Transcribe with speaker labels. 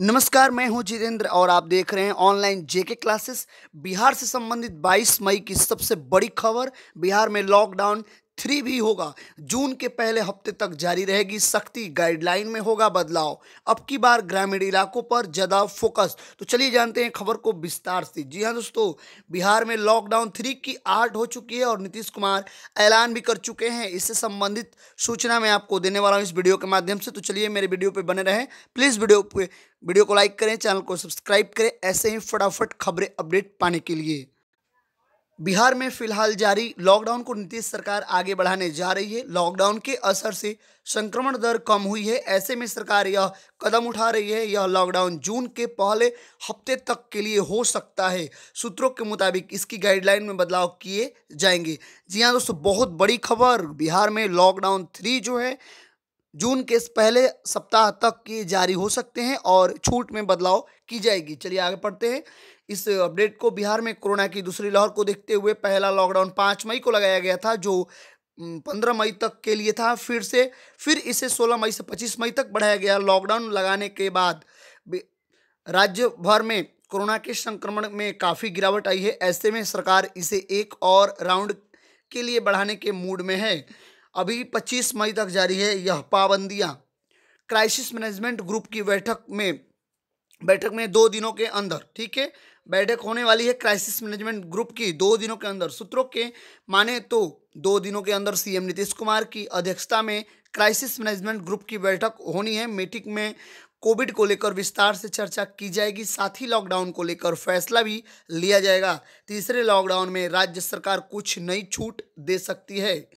Speaker 1: नमस्कार मैं हूं जितेंद्र और आप देख रहे हैं ऑनलाइन जेके क्लासेस बिहार से संबंधित 22 मई की सबसे बड़ी खबर बिहार में लॉकडाउन थ्री भी होगा जून के पहले हफ्ते तक जारी रहेगी सख्ती गाइडलाइन में होगा बदलाव अब की बार ग्रामीण इलाकों पर ज़्यादा फोकस तो चलिए जानते हैं खबर को विस्तार से जी हाँ दोस्तों बिहार में लॉकडाउन थ्री की आठ हो चुकी है और नीतीश कुमार ऐलान भी कर चुके हैं इससे संबंधित सूचना मैं आपको देने वाला हूँ इस वीडियो के माध्यम से तो चलिए मेरे वीडियो पर बने रहें प्लीज़ वीडियो वीडियो को लाइक करें चैनल को सब्सक्राइब करें ऐसे ही फटाफट खबरें अपडेट पाने के लिए बिहार में फिलहाल जारी लॉकडाउन को नीतीश सरकार आगे बढ़ाने जा रही है लॉकडाउन के असर से संक्रमण दर कम हुई है ऐसे में सरकार यह कदम उठा रही है यह लॉकडाउन जून के पहले हफ्ते तक के लिए हो सकता है सूत्रों के मुताबिक इसकी गाइडलाइन में बदलाव किए जाएंगे जी हाँ दोस्तों बहुत बड़ी खबर बिहार में लॉकडाउन थ्री जो है जून के पहले सप्ताह तक के जारी हो सकते हैं और छूट में बदलाव की जाएगी चलिए आगे पढ़ते हैं इस अपडेट को बिहार में कोरोना की दूसरी लहर को देखते हुए पहला लॉकडाउन पाँच मई को लगाया गया था जो पंद्रह मई तक के लिए था फिर से फिर इसे सोलह मई से पच्चीस मई तक बढ़ाया गया लॉकडाउन लगाने के बाद राज्य भर में कोरोना के संक्रमण में काफ़ी गिरावट आई है ऐसे में सरकार इसे एक और राउंड के लिए बढ़ाने के मूड में है अभी 25 मई तक जारी है यह पाबंदियां क्राइसिस मैनेजमेंट ग्रुप की बैठक में बैठक में दो दिनों के अंदर ठीक है बैठक होने वाली है क्राइसिस मैनेजमेंट ग्रुप की दो दिनों के अंदर सूत्रों के माने तो दो दिनों के अंदर सीएम नीतीश कुमार की अध्यक्षता में क्राइसिस मैनेजमेंट ग्रुप की बैठक होनी है मीटिंग में कोविड को लेकर विस्तार से चर्चा की जाएगी साथ ही लॉकडाउन को लेकर फैसला भी लिया जाएगा तीसरे लॉकडाउन में राज्य सरकार कुछ नई छूट दे सकती है